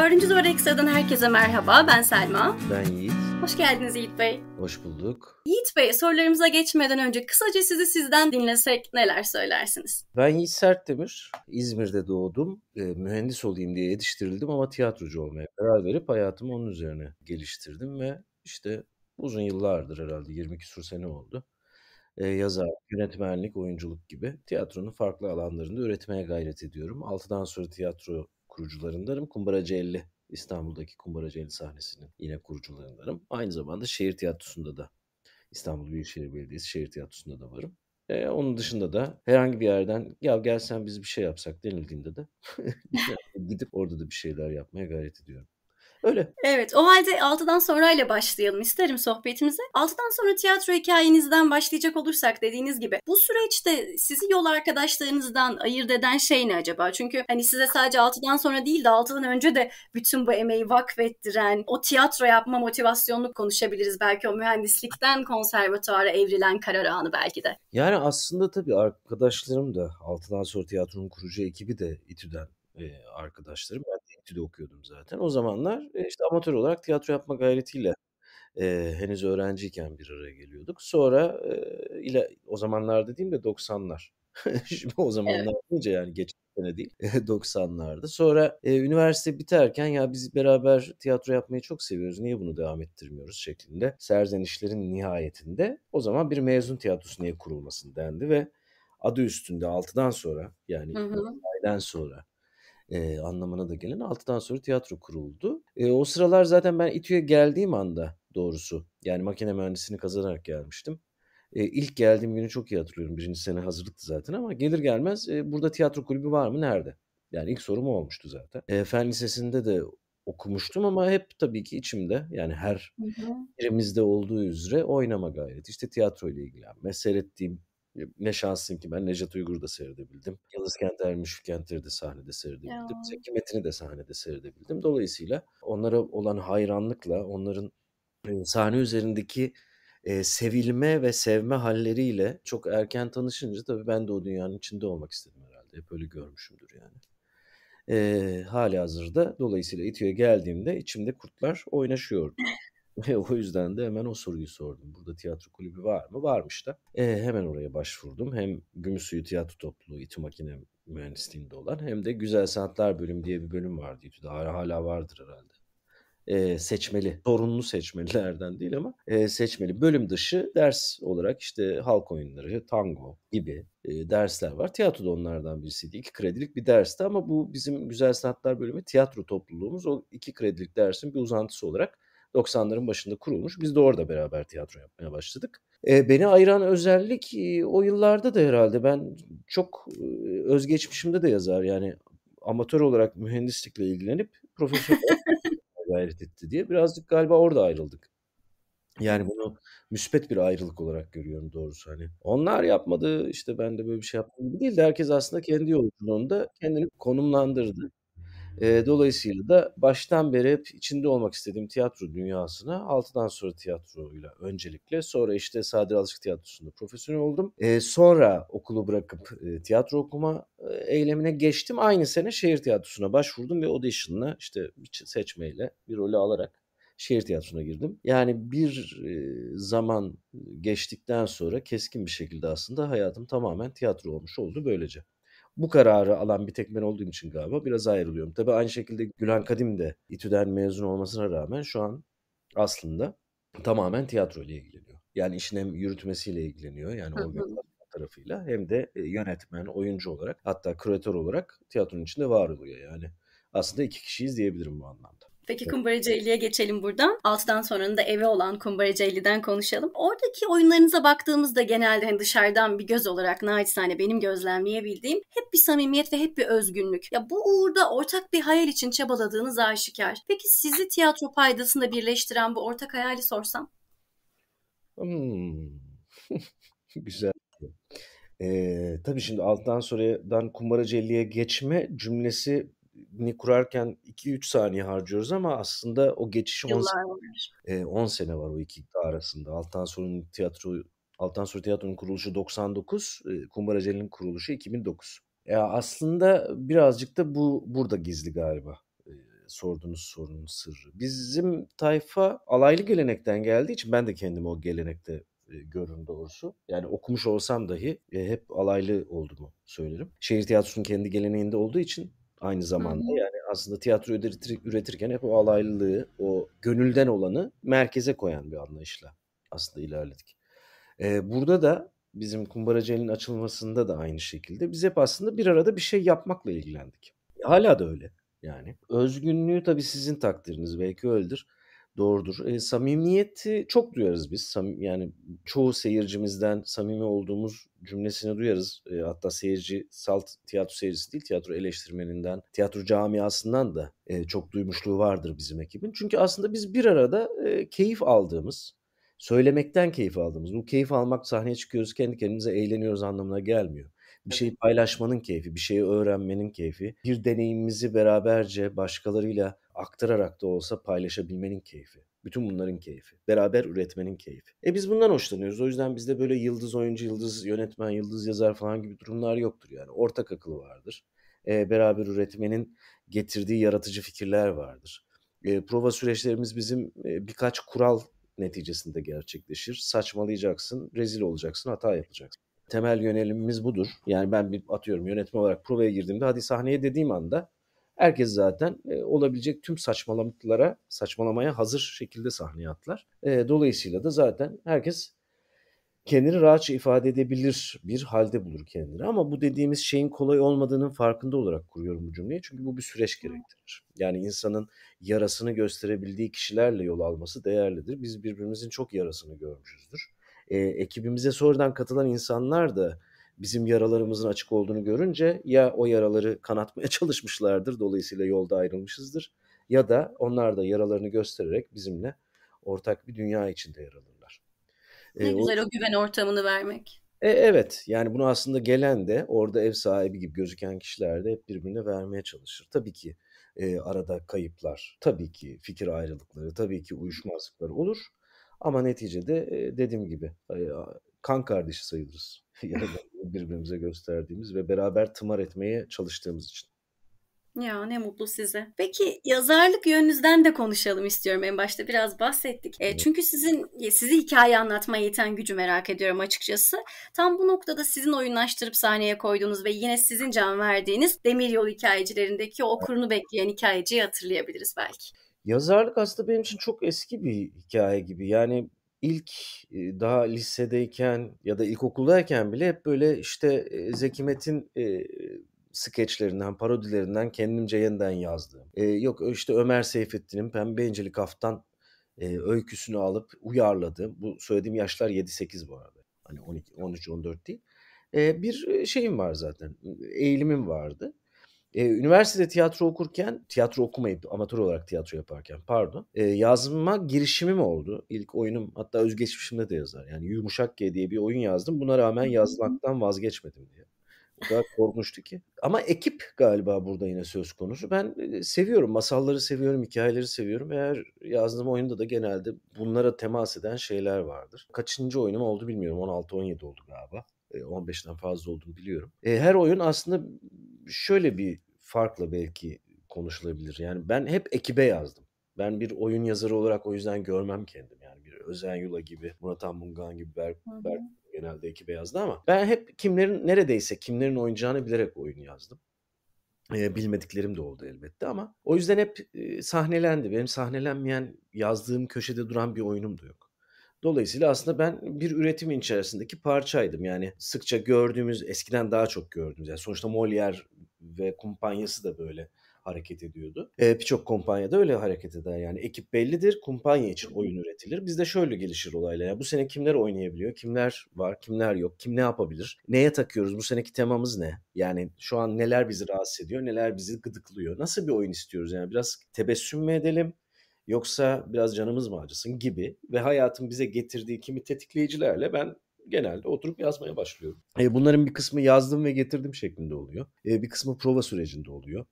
Dördüncü Duvar Ekstra'dan herkese merhaba. Ben Selma. Ben Yiğit. Hoş geldiniz Yiğit Bey. Hoş bulduk. Yiğit Bey sorularımıza geçmeden önce kısaca sizi sizden dinlesek neler söylersiniz? Ben Yiğit Sertdemir. İzmir'de doğdum. E, mühendis olayım diye yetiştirildim ama tiyatrocu olmaya karar verip hayatımı onun üzerine geliştirdim ve işte uzun yıllardır herhalde 22 küsur sene oldu. E, yazar, yönetmenlik, oyunculuk gibi tiyatronun farklı alanlarında üretmeye gayret ediyorum. Altıdan sonra tiyatro kurucularındanım. Kumbaracı 50 İstanbul'daki Kumbaracı 50 sahnesinin yine kurucularındanım. Aynı zamanda şehir tiyatrosunda da İstanbul Büyükşehir Belediyesi şehir tiyatrosunda da varım. E, onun dışında da herhangi bir yerden ya gelsen biz bir şey yapsak denildiğinde de gidip orada da bir şeyler yapmaya gayret ediyorum. Öyle. Evet o halde 6'dan sonrayla başlayalım isterim sohbetimize. 6'dan sonra tiyatro hikayenizden başlayacak olursak dediğiniz gibi bu süreçte sizi yol arkadaşlarınızdan ayırt eden şey ne acaba? Çünkü hani size sadece 6'dan sonra değil de 6'dan önce de bütün bu emeği vakfettiren o tiyatro yapma motivasyonunu konuşabiliriz. Belki o mühendislikten konservatuara evrilen karar anı belki de. Yani aslında tabii arkadaşlarım da 6'dan sonra tiyatronun kurucu ekibi de İTÜ'den arkadaşlarım. Ben ODTÜ'de okuyordum zaten. O zamanlar e, işte amatör olarak tiyatro yapma gayretiyle e, henüz öğrenciyken bir araya geliyorduk. Sonra e, ile o zamanlar dediğim de 90'lar. Şimdi o zamanlar evet. deyince yani geçen sene değil 90'larda. Sonra e, üniversite biterken ya biz beraber tiyatro yapmayı çok seviyoruz. Niye bunu devam ettirmiyoruz şeklinde serzenişlerin nihayetinde o zaman bir mezun tiyatrosu niye kurulmasın dendi ve adı üstünde 6'dan sonra yani aydan sonra e, anlamına da gelen 6'dan sonra tiyatro kuruldu. E, o sıralar zaten ben İTÜ'ye geldiğim anda doğrusu yani makine mühendisliğini kazanarak gelmiştim. E, ilk geldiğim günü çok iyi hatırlıyorum. Birinci sene hazırlıktı zaten ama gelir gelmez e, burada tiyatro kulübü var mı nerede? Yani ilk sorum olmuştu zaten. E, Fen Lisesi'nde de okumuştum ama hep tabii ki içimde yani her birimizde olduğu üzere oynama gayreti. İşte tiyatro ile ilgilenme, seyrettiğim ne şanslıyım ki ben Necat Uygur'u da seyredebildim. Yıldız Kenter, Müşfik de sahnede seyredebildim. Zeki Metin'i de sahnede seyredebildim. Dolayısıyla onlara olan hayranlıkla, onların e, sahne üzerindeki e, sevilme ve sevme halleriyle çok erken tanışınca tabii ben de o dünyanın içinde olmak istedim herhalde. Hep öyle görmüşümdür yani. E, hali hazırda dolayısıyla İTÜ'ye geldiğimde içimde kurtlar oynaşıyordu. Ve o yüzden de hemen o soruyu sordum. Burada tiyatro kulübü var mı? Varmış da. E, hemen oraya başvurdum. Hem Gümüşsuyu Tiyatro Topluluğu İTÜ Makine Mühendisliği'nde olan hem de Güzel Sanatlar Bölüm diye bir bölüm vardı İTÜ'de. Hala vardır herhalde e, seçmeli, zorunlu seçmelilerden değil ama e, seçmeli. Bölüm dışı ders olarak işte halk oyunları, tango gibi e, dersler var. Tiyatro da onlardan birisiydi. İki kredilik bir dersti ama bu bizim Güzel Sanatlar bölümü tiyatro topluluğumuz o iki kredilik dersin bir uzantısı olarak 90'ların başında kurulmuş. Biz de orada beraber tiyatro yapmaya başladık. E, beni ayıran özellik e, o yıllarda da herhalde ben çok e, özgeçmişimde de yazar yani amatör olarak mühendislikle ilgilenip profesyonel gayret etti diye birazcık galiba orada ayrıldık. Yani bunu müspet bir ayrılık olarak görüyorum doğrusu hani. Onlar yapmadı işte ben de böyle bir şey yaptım değil de herkes aslında kendi yolculuğunda kendini konumlandırdı. E, dolayısıyla da baştan beri hep içinde olmak istediğim tiyatro dünyasına altıdan sonra tiyatroyla öncelikle sonra işte sadir Alışık Tiyatrosu'nda profesyonel oldum. E, sonra okulu bırakıp e, tiyatro okuma eylemine geçtim. Aynı sene şehir tiyatrosuna başvurdum ve audition'la işte bir seçmeyle bir rolü alarak şehir tiyatrosuna girdim. Yani bir zaman geçtikten sonra keskin bir şekilde aslında hayatım tamamen tiyatro olmuş oldu böylece bu kararı alan bir tek ben olduğum için galiba biraz ayrılıyorum. Tabii aynı şekilde Gülhan Kadim de İTÜ'den mezun olmasına rağmen şu an aslında tamamen tiyatro ile ilgileniyor. Yani işin hem yürütmesiyle ilgileniyor yani o tarafıyla hem de e, yönetmen, oyuncu olarak hatta küratör olarak tiyatronun içinde var oluyor yani. Aslında iki kişiyiz diyebilirim bu anlamda. Peki Kumbaraceli'ye geçelim buradan. Altıdan sonra da evi olan Kumbaraceli'den konuşalım. Oradaki oyunlarınıza baktığımızda genelde hani dışarıdan bir göz olarak naçizane benim gözlemleyebildiğim hep bir samimiyet ve hep bir özgünlük. Ya bu uğurda ortak bir hayal için çabaladığınız aşikar. Peki sizi tiyatro paydasında birleştiren bu ortak hayali sorsam? Hmm. Güzel. Ee, tabii şimdi alttan sonradan kumbaracı geçme cümlesi ni kurarken 2-3 saniye harcıyoruz ama aslında o geçiş 10 sene, 10 sene var o iki ikta arasında. Altan Sorun Tiyatro Altan Sorun Tiyatro'nun kuruluşu 99, Kumbaraceli'nin kuruluşu 2009. Ya e, aslında birazcık da bu burada gizli galiba sorduğunuz sorunun sırrı. Bizim tayfa alaylı gelenekten geldiği için ben de kendimi o gelenekte görün doğrusu. Yani okumuş olsam dahi hep alaylı olduğumu söylerim. Şehir tiyatrosunun kendi geleneğinde olduğu için aynı zamanda. Hı-hı. Yani aslında tiyatro üretir, üretirken hep o alaylılığı, o gönülden olanı merkeze koyan bir anlayışla aslında ilerledik. Ee, burada da bizim kumbaracının açılmasında da aynı şekilde biz hep aslında bir arada bir şey yapmakla ilgilendik. Hala da öyle yani. Özgünlüğü tabii sizin takdiriniz belki öyledir. Doğrudur. E, samimiyeti çok duyarız biz. Sam, yani çoğu seyircimizden samimi olduğumuz cümlesini duyarız. E, hatta seyirci salt tiyatro seyircisi değil, tiyatro eleştirmeninden, tiyatro camiasından da e, çok duymuşluğu vardır bizim ekibin. Çünkü aslında biz bir arada e, keyif aldığımız, söylemekten keyif aldığımız, bu keyif almak sahneye çıkıyoruz, kendi kendimize eğleniyoruz anlamına gelmiyor. Bir şeyi paylaşmanın keyfi, bir şeyi öğrenmenin keyfi, bir deneyimimizi beraberce başkalarıyla aktararak da olsa paylaşabilmenin keyfi. Bütün bunların keyfi. Beraber üretmenin keyfi. E biz bundan hoşlanıyoruz. O yüzden bizde böyle yıldız oyuncu, yıldız yönetmen, yıldız yazar falan gibi durumlar yoktur yani. Ortak akıllı vardır. E, beraber üretmenin getirdiği yaratıcı fikirler vardır. E, prova süreçlerimiz bizim e, birkaç kural neticesinde gerçekleşir. Saçmalayacaksın, rezil olacaksın, hata yapacaksın. Temel yönelimimiz budur. Yani ben bir atıyorum yönetme olarak provaya girdiğimde hadi sahneye dediğim anda Herkes zaten e, olabilecek tüm saçmalamalara, saçmalamaya hazır şekilde sahneye atlar. E, dolayısıyla da zaten herkes kendini rahatça ifade edebilir bir halde bulur kendini. Ama bu dediğimiz şeyin kolay olmadığının farkında olarak kuruyorum bu cümleyi. Çünkü bu bir süreç gerektirir. Yani insanın yarasını gösterebildiği kişilerle yol alması değerlidir. Biz birbirimizin çok yarasını görmüşüzdür. E, ekibimize sonradan katılan insanlar da bizim yaralarımızın açık olduğunu görünce ya o yaraları kanatmaya çalışmışlardır dolayısıyla yolda ayrılmışızdır ya da onlar da yaralarını göstererek bizimle ortak bir dünya içinde yer alırlar. Ne ee, güzel o, o güven ortamını vermek. E, evet yani bunu aslında gelen de orada ev sahibi gibi gözüken kişiler de hep birbirine vermeye çalışır. Tabii ki e, arada kayıplar, tabii ki fikir ayrılıkları, tabii ki uyuşmazlıklar olur. Ama neticede e, dediğim gibi e, kan kardeşi sayılırız. birbirimize gösterdiğimiz ve beraber tımar etmeye çalıştığımız için. Ya ne mutlu size. Peki yazarlık yönünüzden de konuşalım istiyorum. En başta biraz bahsettik. E, çünkü sizin e, sizi hikaye anlatmaya yeten gücü merak ediyorum açıkçası. Tam bu noktada sizin oyunlaştırıp sahneye koyduğunuz ve yine sizin can verdiğiniz Demiryolu hikayecilerindeki okurunu bekleyen hikayeciyi hatırlayabiliriz belki. Yazarlık aslında benim için çok eski bir hikaye gibi. Yani ilk daha lisedeyken ya da ilkokuldayken bile hep böyle işte Zeki Metin e, skeçlerinden, parodilerinden kendimce yeniden yazdım E, yok işte Ömer Seyfettin'in Pembe İnceli Kaftan e, öyküsünü alıp uyarladım Bu söylediğim yaşlar 7-8 bu arada. Hani 12, 13-14 değil. E, bir şeyim var zaten. Eğilimim vardı e, üniversitede tiyatro okurken, tiyatro okumayıp amatör olarak tiyatro yaparken pardon, e, yazma girişimim oldu. İlk oyunum hatta özgeçmişimde de yazar. Yani Yumuşak G diye bir oyun yazdım. Buna rağmen yazmaktan vazgeçmedim diye. O kadar korkmuştu ki. Ama ekip galiba burada yine söz konusu. Ben seviyorum. Masalları seviyorum, hikayeleri seviyorum. Eğer yazdığım oyunda da genelde bunlara temas eden şeyler vardır. Kaçıncı oyunum oldu bilmiyorum. 16-17 oldu galiba. 15'ten fazla olduğunu biliyorum. Her oyun aslında şöyle bir farkla belki konuşulabilir. Yani ben hep ekibe yazdım. Ben bir oyun yazarı olarak o yüzden görmem kendim. Yani bir Özen Yula gibi, Murat Anbungan gibi, Berk, hı hı. Berk genelde ekibe yazdı ama ben hep kimlerin neredeyse kimlerin oynayacağını bilerek oyun yazdım. bilmediklerim de oldu elbette ama o yüzden hep sahnelendi. Benim sahnelenmeyen yazdığım köşede duran bir oyunum da yok. Dolayısıyla aslında ben bir üretim içerisindeki parçaydım. Yani sıkça gördüğümüz, eskiden daha çok gördüğümüz. Yani sonuçta Molière ve kumpanyası da böyle hareket ediyordu. E, Birçok kumpanya da öyle hareket eder. Yani ekip bellidir, kumpanya için oyun üretilir. Bizde şöyle gelişir olaylar. Yani bu sene kimler oynayabiliyor, kimler var, kimler yok, kim ne yapabilir, neye takıyoruz, bu seneki temamız ne? Yani şu an neler bizi rahatsız ediyor, neler bizi gıdıklıyor, nasıl bir oyun istiyoruz? Yani biraz tebessüm mü edelim, yoksa biraz canımız mı acısın gibi ve hayatın bize getirdiği kimi tetikleyicilerle ben genelde oturup yazmaya başlıyorum. E, bunların bir kısmı yazdım ve getirdim şeklinde oluyor. E, bir kısmı prova sürecinde oluyor.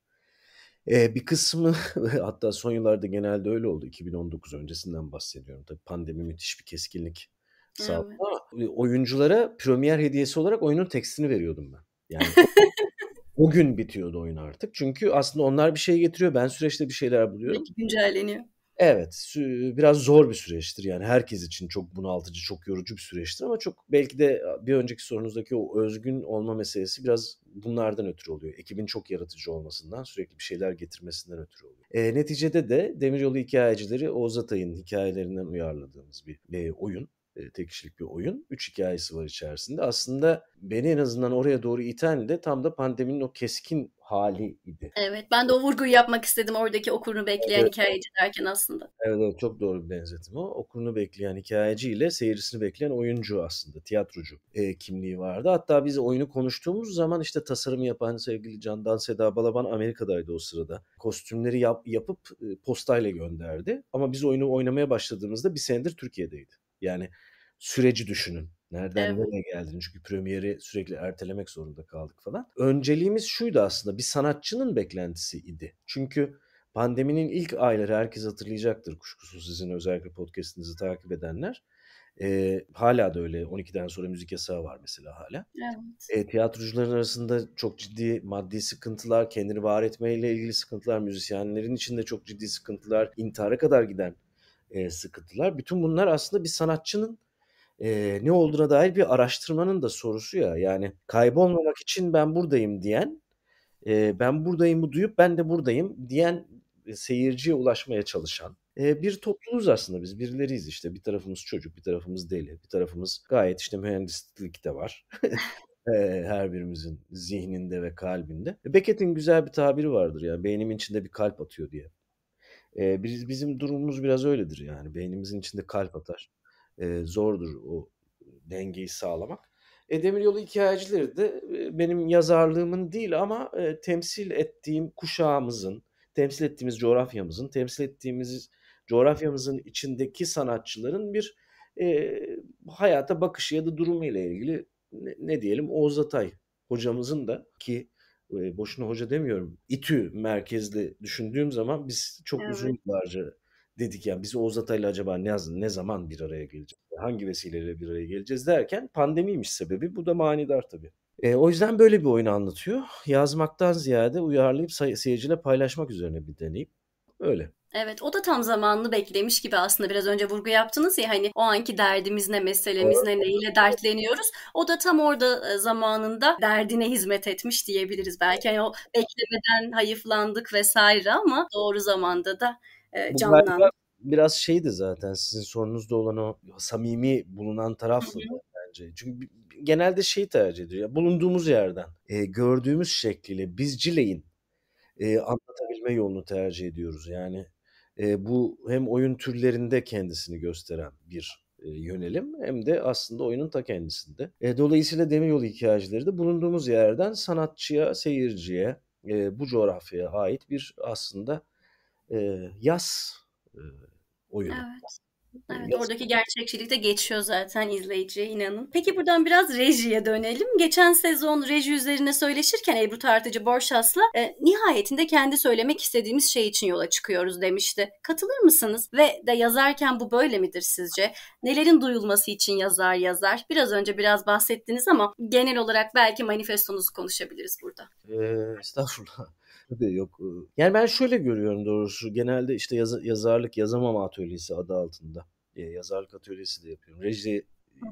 E, bir kısmı hatta son yıllarda genelde öyle oldu. 2019 öncesinden bahsediyorum. Tabii pandemi müthiş bir keskinlik sağladı evet. ama e, oyunculara premier hediyesi olarak oyunun tekstini veriyordum ben. Yani o gün bitiyordu oyun artık. Çünkü aslında onlar bir şey getiriyor. Ben süreçte bir şeyler buluyorum. Peki güncelleniyor. Evet biraz zor bir süreçtir yani herkes için çok bunaltıcı çok yorucu bir süreçtir ama çok belki de bir önceki sorunuzdaki o özgün olma meselesi biraz bunlardan ötürü oluyor. Ekibin çok yaratıcı olmasından sürekli bir şeyler getirmesinden ötürü oluyor. E, neticede de Demiryolu Hikayecileri Oğuz Atay'ın hikayelerinden uyarladığımız bir e, oyun e, tek kişilik bir oyun. Üç hikayesi var içerisinde. Aslında beni en azından oraya doğru iten de tam da pandeminin o keskin hali idi. Evet ben de o vurguyu yapmak istedim oradaki okurunu bekleyen evet. hikayeci derken aslında. Evet, evet çok doğru bir benzetim o. Okurunu bekleyen hikayeci ile seyircisini bekleyen oyuncu aslında tiyatrocu e, kimliği vardı. Hatta biz oyunu konuştuğumuz zaman işte tasarım yapan sevgili Candan Seda Balaban Amerika'daydı o sırada. Kostümleri yap, yapıp e, postayla gönderdi. Ama biz oyunu oynamaya başladığımızda bir senedir Türkiye'deydi. Yani süreci düşünün. Nereden evet. nereye geldin? Çünkü premieri sürekli ertelemek zorunda kaldık falan. Önceliğimiz şuydu aslında bir sanatçının beklentisi idi. Çünkü pandeminin ilk ayları herkes hatırlayacaktır kuşkusuz sizin özellikle podcastinizi takip edenler. E, hala da öyle 12'den sonra müzik yasağı var mesela hala. Evet. E, tiyatrocuların arasında çok ciddi maddi sıkıntılar, kendini var etmeyle ilgili sıkıntılar, müzisyenlerin içinde çok ciddi sıkıntılar, intihara kadar giden e, sıkıntılar. Bütün bunlar aslında bir sanatçının e, ne olduğuna dair bir araştırmanın da sorusu ya. Yani kaybolmamak için ben buradayım diyen, e, ben buradayımı duyup ben de buradayım diyen e, seyirciye ulaşmaya çalışan e, bir topluluğuz aslında biz birileriyiz işte. Bir tarafımız çocuk, bir tarafımız deli, bir tarafımız gayet işte mühendislik de var. E, her birimizin zihninde ve kalbinde. E, Beckett'in güzel bir tabiri vardır ya beynimin içinde bir kalp atıyor diye. E, biz, bizim durumumuz biraz öyledir yani. Beynimizin içinde kalp atar. E, zordur o dengeyi sağlamak. E, yolu hikayecileri de benim yazarlığımın değil ama e, temsil ettiğim kuşağımızın, temsil ettiğimiz coğrafyamızın, temsil ettiğimiz coğrafyamızın içindeki sanatçıların bir e, hayata bakışı ya da durumu ile ilgili ne, ne diyelim Oğuz Atay hocamızın da ki boşuna hoca demiyorum. İTÜ merkezli düşündüğüm zaman biz çok evet. uzun yıllarca dedik yani biz Oğuz Atay'la acaba ne, ne zaman bir araya geleceğiz? Hangi vesileyle bir araya geleceğiz derken pandemiymiş sebebi. Bu da manidar tabii. E, o yüzden böyle bir oyunu anlatıyor. Yazmaktan ziyade uyarlayıp seyirciyle paylaşmak üzerine bir deneyim. Öyle. Evet o da tam zamanlı beklemiş gibi aslında biraz önce vurgu yaptınız ya hani o anki derdimiz ne meselemiz ne neyle dertleniyoruz. O da tam orada e, zamanında derdine hizmet etmiş diyebiliriz. Belki hani o beklemeden hayıflandık vesaire ama doğru zamanda da e, canlandı. Biraz şeydi zaten sizin sorunuzda olan o samimi bulunan taraflı bence. Çünkü genelde şeyi tercih ediyor. Bulunduğumuz yerden e, gördüğümüz şekliyle biz Cile'in e, anlatabilme yolunu tercih ediyoruz. Yani e, bu hem oyun türlerinde kendisini gösteren bir e, yönelim hem de aslında oyunun ta kendisinde. E, dolayısıyla demiryolu hikayecileri de bulunduğumuz yerden sanatçıya, seyirciye, e, bu coğrafyaya ait bir aslında e, yaz e, oyunu. Evet. Evet oradaki gerçekçilik de geçiyor zaten izleyiciye inanın. Peki buradan biraz rejiye dönelim. Geçen sezon reji üzerine söyleşirken Ebru Tartıcı Borşas'la e, nihayetinde kendi söylemek istediğimiz şey için yola çıkıyoruz demişti. Katılır mısınız? Ve de yazarken bu böyle midir sizce? Nelerin duyulması için yazar yazar? Biraz önce biraz bahsettiniz ama genel olarak belki manifestonuzu konuşabiliriz burada. Ee, estağfurullah. Tabii yok. Yani ben şöyle görüyorum doğrusu. Genelde işte yaz, yazarlık yazamama atölyesi adı altında. E, yazarlık atölyesi de yapıyorum. Reji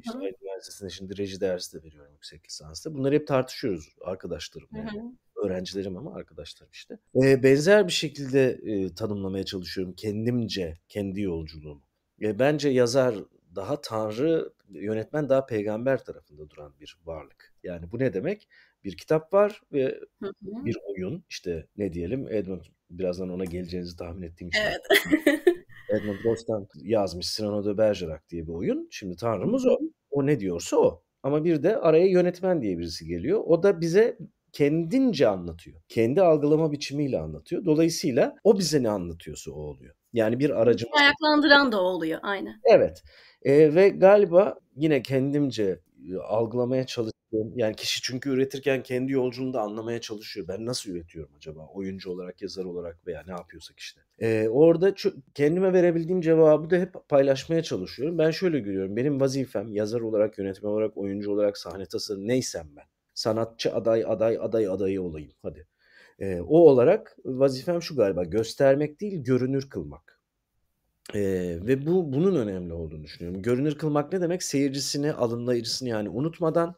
işte üniversitesinde şimdi reji dersi de veriyorum yüksek lisansta. Bunları hep tartışıyoruz arkadaşlarımla. Yani. öğrencilerim ama arkadaşlarım işte. E, benzer bir şekilde e, tanımlamaya çalışıyorum kendimce kendi yolculuğumu. E, bence yazar daha tanrı, yönetmen daha peygamber tarafında duran bir varlık. Yani bu ne demek? bir kitap var ve hı hı. bir oyun işte ne diyelim Edmund birazdan ona geleceğinizi tahmin ettiğim için. Evet. Edmund Rostand yazmış Cyrano de Bergerac diye bir oyun. Şimdi tanrımız o. O ne diyorsa o. Ama bir de araya yönetmen diye birisi geliyor. O da bize kendince anlatıyor. Kendi algılama biçimiyle anlatıyor. Dolayısıyla o bize ne anlatıyorsa o oluyor. Yani bir aracımız. Ayaklandıran da oluyor. aynı Evet. E, ve galiba yine kendimce algılamaya çalış yani kişi çünkü üretirken kendi yolculuğunu da anlamaya çalışıyor. Ben nasıl üretiyorum acaba oyuncu olarak, yazar olarak veya ne yapıyorsak işte. Ee, orada kendime verebildiğim cevabı da hep paylaşmaya çalışıyorum. Ben şöyle görüyorum. Benim vazifem yazar olarak, yönetmen olarak, oyuncu olarak, sahne tasarı neysem ben. Sanatçı aday, aday, aday, adayı olayım hadi. Ee, o olarak vazifem şu galiba göstermek değil görünür kılmak. Eee, ve bu bunun önemli olduğunu düşünüyorum. Görünür kılmak ne demek? Seyircisini, alımlayıcısını yani unutmadan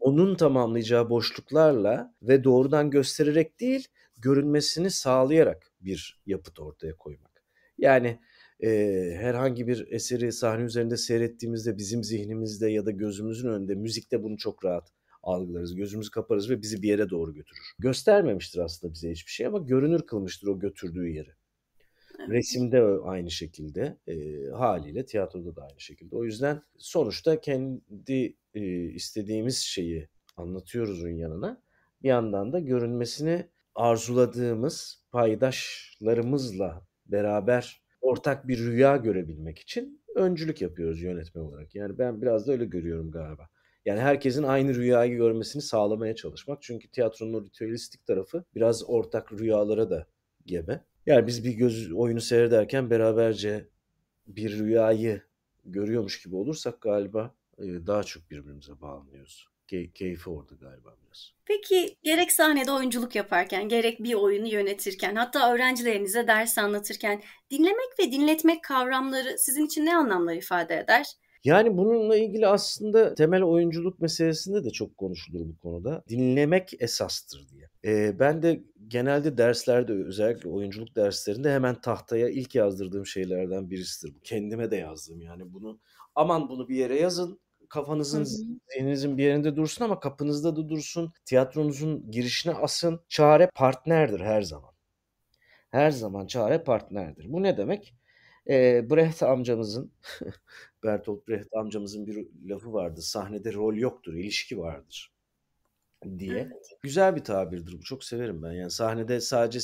onun tamamlayacağı boşluklarla ve doğrudan göstererek değil, görünmesini sağlayarak bir yapıt ortaya koymak. Yani, eee, herhangi bir eseri sahne üzerinde seyrettiğimizde bizim zihnimizde ya da gözümüzün önünde müzikte bunu çok rahat algılarız. Gözümüzü kaparız ve bizi bir yere doğru götürür. Göstermemiştir aslında bize hiçbir şey ama görünür kılmıştır o götürdüğü yeri. Resimde aynı şekilde e, haliyle tiyatroda da aynı şekilde. O yüzden sonuçta kendi e, istediğimiz şeyi anlatıyoruzun yanına bir yandan da görünmesini arzuladığımız paydaşlarımızla beraber ortak bir rüya görebilmek için öncülük yapıyoruz yönetme olarak. Yani ben biraz da öyle görüyorum galiba. Yani herkesin aynı rüyayı görmesini sağlamaya çalışmak. Çünkü tiyatronun o ritüelistik tarafı biraz ortak rüyalara da gebe. Yani biz bir göz oyunu seyrederken beraberce bir rüyayı görüyormuş gibi olursak galiba e, daha çok birbirimize bağlanıyoruz. Key, keyfi orada galiba biraz. Peki gerek sahnede oyunculuk yaparken, gerek bir oyunu yönetirken, hatta öğrencilerinize ders anlatırken dinlemek ve dinletmek kavramları sizin için ne anlamlar ifade eder? Yani bununla ilgili aslında temel oyunculuk meselesinde de çok konuşulur bu konuda. Dinlemek esastır diye. E, ben de genelde derslerde özellikle oyunculuk derslerinde hemen tahtaya ilk yazdırdığım şeylerden birisidir. bu. Kendime de yazdım yani bunu. Aman bunu bir yere yazın kafanızın, zihninizin bir yerinde dursun ama kapınızda da dursun. Tiyatronuzun girişine asın. Çare partnerdir her zaman. Her zaman çare partnerdir. Bu ne demek? E, Brecht amcamızın, Bertolt Brecht amcamızın bir lafı vardı. Sahnede rol yoktur, ilişki vardır diye. Evet. Güzel bir tabirdir bu. Çok severim ben. Yani sahnede sadece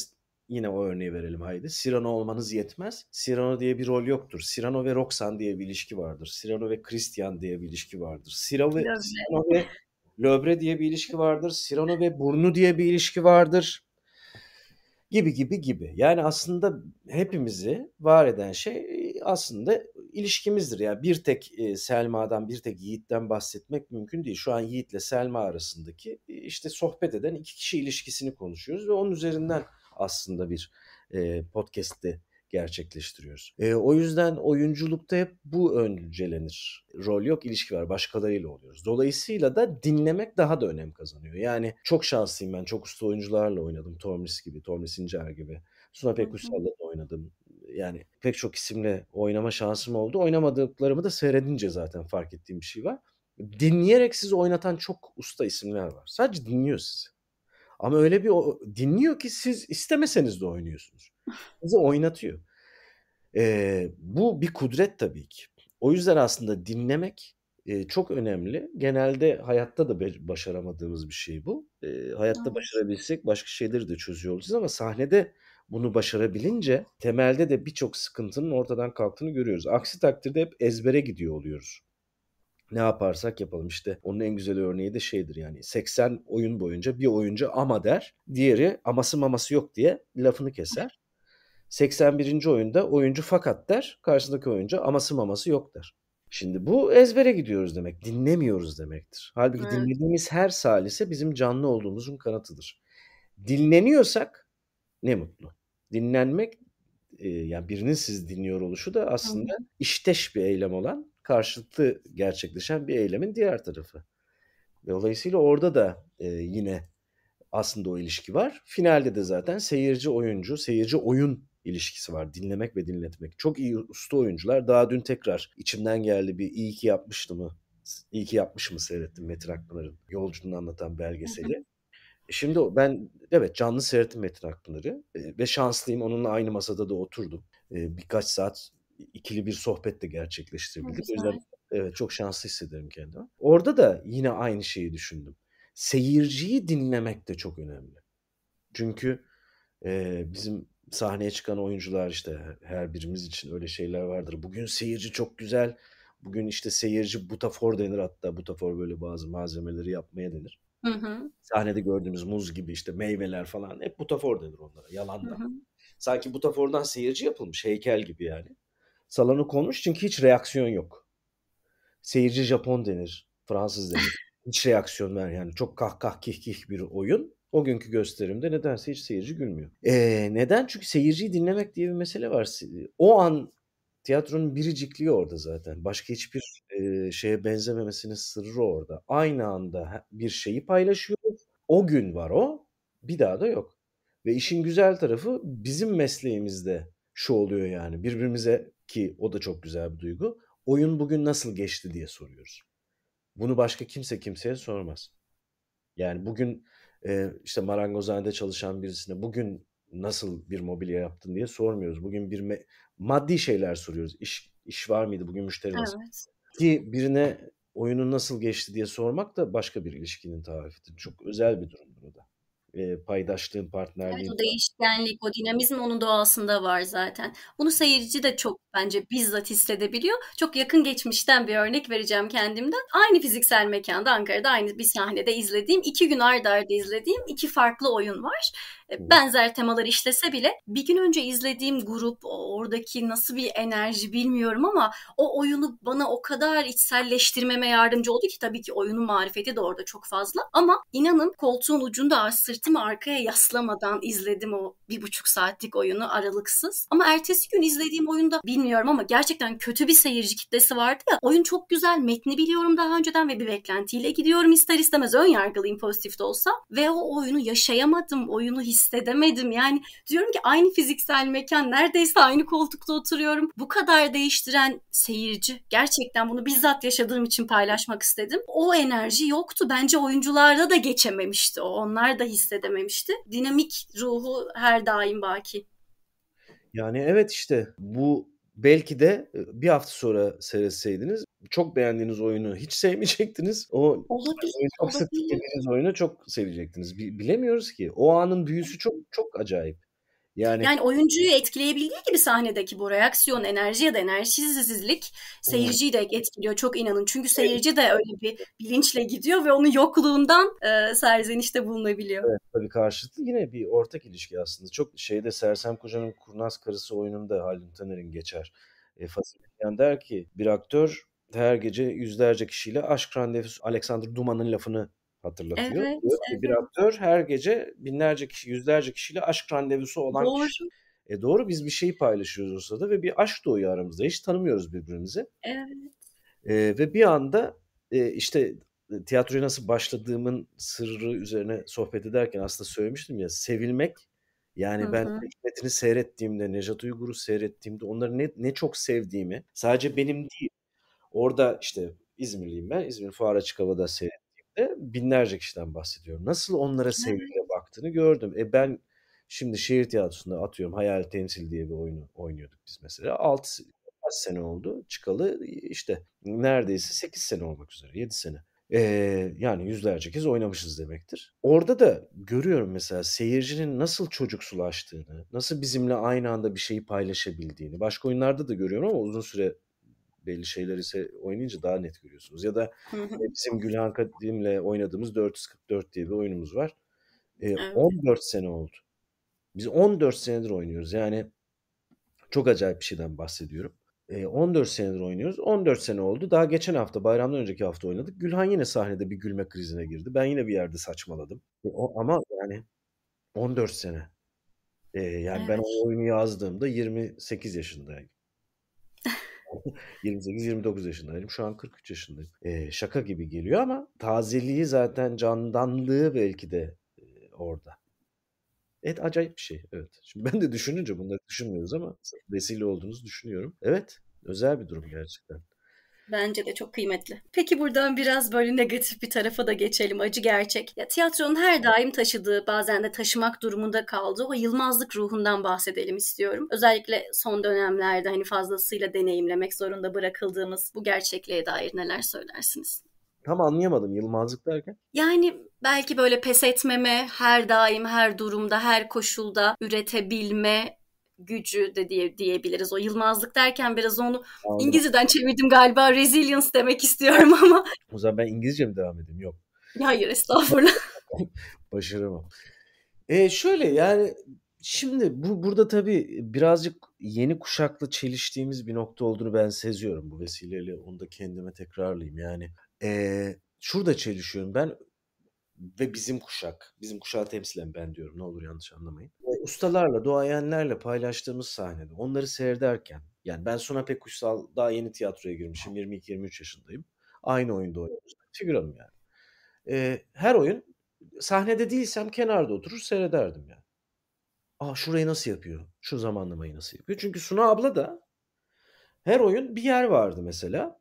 yine o örneği verelim haydi. Cyrano olmanız yetmez. Cyrano diye bir rol yoktur. Cyrano ve Roxan diye bir ilişki vardır. Cyrano ve Christian diye bir ilişki vardır. Cyrano ve, Cyrano ve Löbre diye bir ilişki vardır. Cyrano ve Burnu diye bir ilişki vardır gibi gibi gibi. Yani aslında hepimizi var eden şey aslında ilişkimizdir. Yani bir tek Selma'dan, bir tek Yiğit'ten bahsetmek mümkün değil. Şu an Yiğit'le Selma arasındaki işte sohbet eden iki kişi ilişkisini konuşuyoruz ve onun üzerinden aslında bir podcast'te gerçekleştiriyoruz. E, o yüzden oyunculukta hep bu öncelenir. Rol yok, ilişki var. Başkalarıyla oluyoruz. Dolayısıyla da dinlemek daha da önem kazanıyor. Yani çok şanslıyım ben. Çok usta oyuncularla oynadım. Tomris gibi, Tomris İncer gibi. Suna Pekusal'la da oynadım. Yani pek çok isimle oynama şansım oldu. Oynamadıklarımı da seyredince zaten fark ettiğim bir şey var. Dinleyerek sizi oynatan çok usta isimler var. Sadece dinliyor sizi. Ama öyle bir dinliyor ki siz istemeseniz de oynuyorsunuz. Bizi oynatıyor. Ee, bu bir kudret tabii ki. O yüzden aslında dinlemek e, çok önemli. Genelde hayatta da başaramadığımız bir şey bu. E, hayatta evet. başarabilsek başka şeyleri de çözüyor olacağız ama sahnede bunu başarabilince temelde de birçok sıkıntının ortadan kalktığını görüyoruz. Aksi takdirde hep ezbere gidiyor oluyoruz. Ne yaparsak yapalım işte onun en güzel örneği de şeydir yani 80 oyun boyunca bir oyuncu ama der diğeri aması maması yok diye lafını keser. 81. oyunda oyuncu fakat der, karşısındaki oyuncu aması maması yok der. Şimdi bu ezbere gidiyoruz demek, dinlemiyoruz demektir. Halbuki evet. dinlediğimiz her salise bizim canlı olduğumuzun kanıtıdır. Dinleniyorsak ne mutlu. Dinlenmek e, yani birinin sizi dinliyor oluşu da aslında evet. işteş bir eylem olan, karşılıklı gerçekleşen bir eylemin diğer tarafı. Dolayısıyla orada da e, yine aslında o ilişki var. Finalde de zaten seyirci oyuncu, seyirci oyun ilişkisi var. Dinlemek ve dinletmek. Çok iyi usta oyuncular. Daha dün tekrar içimden geldi bir iyi ki yapmıştı mı? İyi ki yapmış mı seyrettim Metin Akpınar'ın yolculuğunu anlatan belgeseli. E, şimdi ben evet canlı seyrettim Metin Akpınar'ı e, ve şanslıyım onunla aynı masada da oturdum. E, birkaç saat ikili bir sohbet de gerçekleştirebildik. O yüzden evet, çok şanslı hissederim kendimi. Orada da yine aynı şeyi düşündüm. Seyirciyi dinlemek de çok önemli. Çünkü e, bizim sahneye çıkan oyuncular işte her birimiz için öyle şeyler vardır. Bugün seyirci çok güzel. Bugün işte seyirci butafor denir hatta. Butafor böyle bazı malzemeleri yapmaya denir. Hı hı. Sahnede gördüğümüz muz gibi işte meyveler falan hep butafor denir onlara yalandan. Hı Sanki butafordan seyirci yapılmış heykel gibi yani. Salonu konmuş çünkü hiç reaksiyon yok. Seyirci Japon denir, Fransız denir. hiç reaksiyon ver yani çok kah kah kih kih bir oyun. O günkü gösterimde nedense hiç seyirci gülmüyor. Ee, neden? Çünkü seyirciyi dinlemek diye bir mesele var. O an tiyatronun biricikliği orada zaten. Başka hiçbir e, şeye benzememesinin sırrı orada. Aynı anda bir şeyi paylaşıyoruz. O gün var o. Bir daha da yok. Ve işin güzel tarafı bizim mesleğimizde şu oluyor yani. Birbirimize ki o da çok güzel bir duygu. Oyun bugün nasıl geçti diye soruyoruz. Bunu başka kimse kimseye sormaz. Yani bugün e, işte marangozhanede çalışan birisine bugün nasıl bir mobilya yaptın diye sormuyoruz. Bugün bir me- maddi şeyler soruyoruz. İş, iş var mıydı bugün müşteri nasıl? Evet. Ki birine oyunun nasıl geçti diye sormak da başka bir ilişkinin tarifidir. Çok özel bir durum burada. e, paydaşlığın, partnerliğin. Evet, o değişkenlik, o dinamizm onun doğasında var zaten. Bunu seyirci de çok bence bizzat hissedebiliyor. Çok yakın geçmişten bir örnek vereceğim kendimden. Aynı fiziksel mekanda Ankara'da aynı bir sahnede izlediğim, iki gün arda arda izlediğim iki farklı oyun var. E, benzer temalar işlese bile bir gün önce izlediğim grup, oradaki nasıl bir enerji bilmiyorum ama o oyunu bana o kadar içselleştirmeme yardımcı oldu ki tabii ki oyunun marifeti de orada çok fazla. Ama inanın koltuğun ucunda sırtımı arkaya yaslamadan izledim o bir buçuk saatlik oyunu aralıksız. Ama ertesi gün izlediğim oyunda bin bilmiyorum ama gerçekten kötü bir seyirci kitlesi vardı ya. Oyun çok güzel, metni biliyorum daha önceden ve bir beklentiyle gidiyorum ister istemez ön yargılıyım pozitif de olsa. Ve o oyunu yaşayamadım, oyunu hissedemedim. Yani diyorum ki aynı fiziksel mekan, neredeyse aynı koltukta oturuyorum. Bu kadar değiştiren seyirci. Gerçekten bunu bizzat yaşadığım için paylaşmak istedim. O enerji yoktu. Bence oyuncularda da geçememişti o. Onlar da hissedememişti. Dinamik ruhu her daim baki. Yani evet işte bu belki de bir hafta sonra seyretseydiniz çok beğendiğiniz oyunu hiç sevmeyecektiniz. O olabilir, çok sık oyunu çok sevecektiniz. Bilemiyoruz ki. O anın büyüsü çok çok acayip. Yani, yani oyuncuyu etkileyebildiği gibi sahnedeki bu reaksiyon, enerji ya da enerjisizlik seyirciyi de etkiliyor çok inanın. Çünkü seyirci de öyle bir bilinçle gidiyor ve onun yokluğundan e, serzenişte bulunabiliyor. Evet tabii karşıtlı yine bir ortak ilişki aslında. Çok şeyde Sersem Koca'nın Kurnaz Karısı oyununda Halim Taner'in geçer. E, Fasilyan der ki bir aktör her gece yüzlerce kişiyle aşk randevusu Alexander Duman'ın lafını hatırlatıyor. Evet, evet. Bir aktör her gece binlerce kişi, yüzlerce kişiyle aşk randevusu olan doğru. kişi. E doğru biz bir şey paylaşıyoruz ortada ve bir aşk doğuyor aramızda. Hiç tanımıyoruz birbirimizi. Evet. E, ve bir anda e, işte e, tiyatroya nasıl başladığımın sırrı üzerine sohbet ederken aslında söylemiştim ya sevilmek yani Hı-hı. ben Hikmet'ini seyrettiğimde, Nejat Uygur'u seyrettiğimde onları ne, ne çok sevdiğimi, sadece benim değil. Orada işte İzmirliyim ben, İzmir Fuar Açık seyrettim de binlerce kişiden bahsediyorum. Nasıl onlara sevgiyle baktığını gördüm. E ben şimdi şehir tiyatrosunda atıyorum Hayal Temsil diye bir oyunu oynuyorduk biz mesela. 6 kaç sene oldu çıkalı işte neredeyse 8 sene olmak üzere 7 sene. Ee, yani yüzlerce kez oynamışız demektir. Orada da görüyorum mesela seyircinin nasıl çocuksulaştığını, nasıl bizimle aynı anda bir şeyi paylaşabildiğini. Başka oyunlarda da görüyorum ama uzun süre belli şeyler ise oynayınca daha net görüyorsunuz. Ya da e, bizim Gülhan Kadim'le oynadığımız 444 diye bir oyunumuz var. E, evet. 14 sene oldu. Biz 14 senedir oynuyoruz. Yani çok acayip bir şeyden bahsediyorum. E, 14 senedir oynuyoruz. 14 sene oldu. Daha geçen hafta bayramdan önceki hafta oynadık. Gülhan yine sahnede bir gülme krizine girdi. Ben yine bir yerde saçmaladım. E, o, ama yani 14 sene. E, yani evet. ben o oyunu yazdığımda 28 yaşındaydım. 28-29 yaşındaydım. Şu an 43 yaşındayım. E, şaka gibi geliyor ama tazeliği zaten candanlığı belki de e, orada. Evet acayip bir şey. Evet. Şimdi ben de düşününce bunları düşünmüyoruz ama vesile olduğunuzu düşünüyorum. Evet özel bir durum gerçekten. Bence de çok kıymetli. Peki buradan biraz böyle negatif bir tarafa da geçelim. Acı gerçek. Ya tiyatronun her daim taşıdığı, bazen de taşımak durumunda kaldığı o yılmazlık ruhundan bahsedelim istiyorum. Özellikle son dönemlerde hani fazlasıyla deneyimlemek zorunda bırakıldığımız bu gerçekliğe dair neler söylersiniz? Tam anlayamadım yılmazlık derken. Yani belki böyle pes etmeme, her daim, her durumda, her koşulda üretebilme, gücü de diye diyebiliriz. O yılmazlık derken biraz onu Anladım. İngilizceden çevirdim galiba resilience demek istiyorum ama. O zaman ben İngilizce mi devam edeyim? Yok. Hayır estağfurullah. Başaramam. E, şöyle yani şimdi bu burada tabii birazcık yeni kuşakla çeliştiğimiz bir nokta olduğunu ben seziyorum bu vesileyle. Onu da kendime tekrarlayayım. Yani e, şurada çelişiyorum. Ben ve bizim kuşak, bizim kuşağı temsilen ben diyorum ne olur yanlış anlamayın. ustalarla, doğayenlerle paylaştığımız sahnede onları seyrederken yani ben Suna Pek Uysal daha yeni tiyatroya girmişim 22-23 yaşındayım. Aynı oyunda oynuyoruz. Figüranım yani. E, her oyun sahnede değilsem kenarda oturur seyrederdim yani. Aa şurayı nasıl yapıyor? Şu zamanlamayı nasıl yapıyor? Çünkü Suna abla da her oyun bir yer vardı mesela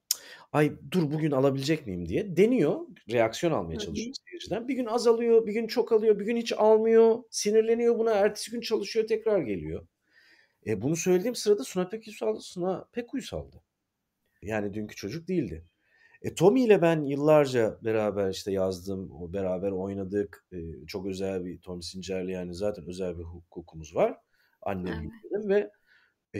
ay dur bugün alabilecek miyim diye deniyor. Reaksiyon almaya çalışıyor seyirciden. Bir gün azalıyor, bir gün çok alıyor, bir gün hiç almıyor. Sinirleniyor buna. Ertesi gün çalışıyor, tekrar geliyor. E, bunu söylediğim sırada Suna pek Uysal'dı. Suna pek Uysal'dı. Yani dünkü çocuk değildi. E, Tommy ile ben yıllarca beraber işte yazdım, beraber oynadık. E, çok özel bir Tommy Sincer'le yani zaten özel bir hukukumuz var. annemle ve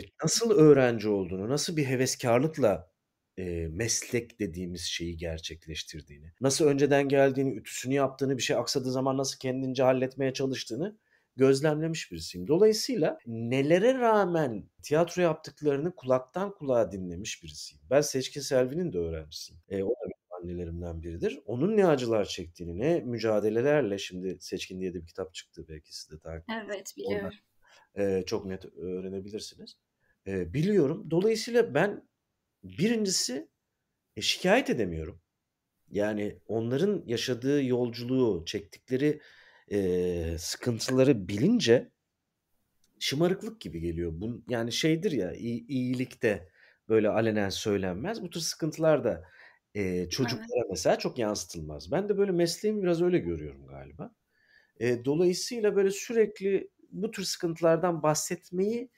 e, nasıl öğrenci olduğunu, nasıl bir heveskarlıkla e, meslek dediğimiz şeyi gerçekleştirdiğini, nasıl önceden geldiğini, ütüsünü yaptığını, bir şey aksadığı zaman nasıl kendince halletmeye çalıştığını gözlemlemiş birisiyim. Dolayısıyla nelere rağmen tiyatro yaptıklarını kulaktan kulağa dinlemiş birisiyim. Ben Seçkin Selvi'nin de öğrencisiyim. E, o da annelerimden biridir. Onun ne acılar çektiğini, ne mücadelelerle şimdi Seçkin diye de bir kitap çıktı belki siz de takip Evet biliyorum. Ondan, e, çok net öğrenebilirsiniz. E, biliyorum. Dolayısıyla ben Birincisi e, şikayet edemiyorum. Yani onların yaşadığı yolculuğu, çektikleri e, sıkıntıları bilince şımarıklık gibi geliyor. Bu yani şeydir ya iyilikte böyle alenen söylenmez. Bu tür sıkıntılar da e, çocuklara evet. mesela çok yansıtılmaz. Ben de böyle mesleğimi biraz öyle görüyorum galiba. E, dolayısıyla böyle sürekli bu tür sıkıntılardan bahsetmeyi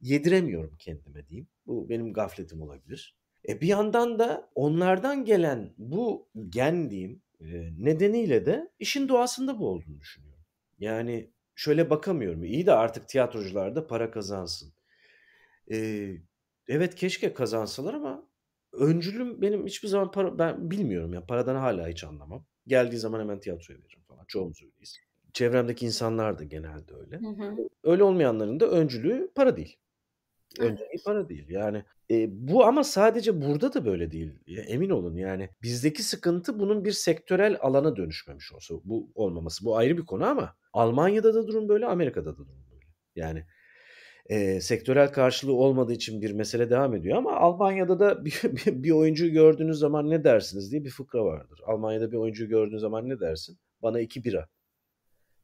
yediremiyorum kendime diyeyim. Bu benim gafletim olabilir. E bir yandan da onlardan gelen bu gen diyeyim e, nedeniyle de işin doğasında bu olduğunu düşünüyorum. Yani şöyle bakamıyorum. İyi de artık tiyatrocular da para kazansın. Ee, evet keşke kazansalar ama öncülüm benim hiçbir zaman para, ben bilmiyorum ya paradan hala hiç anlamam. Geldiği zaman hemen tiyatroya veririm falan. Çoğumuz öyleyiz. Çevremdeki insanlar da genelde öyle. Hı hı. Öyle olmayanların da öncülüğü para değil. Önceliği para değil. Yani e, bu ama sadece burada da böyle değil. Ya, emin olun yani bizdeki sıkıntı bunun bir sektörel alana dönüşmemiş olsa bu olmaması. Bu ayrı bir konu ama Almanya'da da durum böyle, Amerika'da da durum böyle. Yani e, sektörel karşılığı olmadığı için bir mesele devam ediyor ama Almanya'da da bir, bir, bir gördüğünüz zaman ne dersiniz diye bir fıkra vardır. Almanya'da bir oyuncu gördüğünüz zaman ne dersin? Bana iki bira